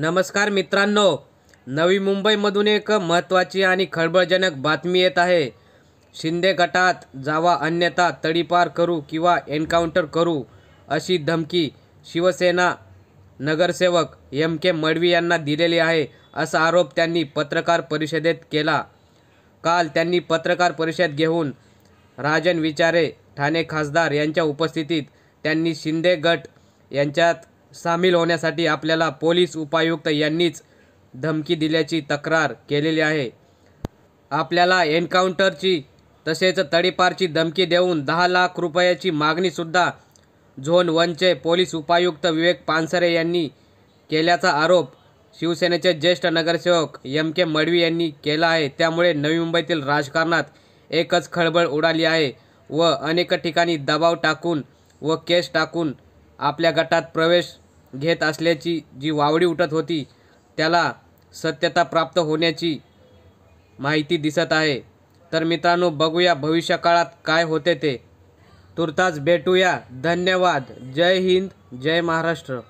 नमस्कार मित्रांनो नवी मुंबईमधून एक महत्त्वाची आणि खळबळजनक बातमी येत आहे शिंदे गटात जावा अन्यथा तडीपार करू किंवा एन्काउंटर करू अशी धमकी शिवसेना नगरसेवक एम के मडवी यांना दिलेली आहे असा आरोप त्यांनी पत्रकार परिषदेत केला काल त्यांनी पत्रकार परिषद घेऊन राजन विचारे ठाणे खासदार यांच्या उपस्थितीत त्यांनी शिंदे गट यांच्यात सामील होण्यासाठी आपल्याला पोलीस उपायुक्त यांनीच धमकी दिल्याची तक्रार केलेली आहे आपल्याला एन्काउंटरची तसेच तडीपारची धमकी देऊन दहा लाख रुपयाची मागणीसुद्धा झोन वनचे पोलीस उपायुक्त विवेक पानसरे यांनी केल्याचा आरोप शिवसेनेचे ज्येष्ठ नगरसेवक एम के मडवी यांनी केला आहे त्यामुळे नवी मुंबईतील राजकारणात एकच खळबळ उडाली आहे व अनेक ठिकाणी दबाव टाकून व केस टाकून आपल्या गटात प्रवेश घेत असल्याची जी वावडी उठत होती त्याला सत्यता प्राप्त होण्याची माहिती दिसत आहे तर मित्रांनो बघूया भविष्यकाळात काय होते ते तुर्तास भेटूया धन्यवाद जय हिंद जय महाराष्ट्र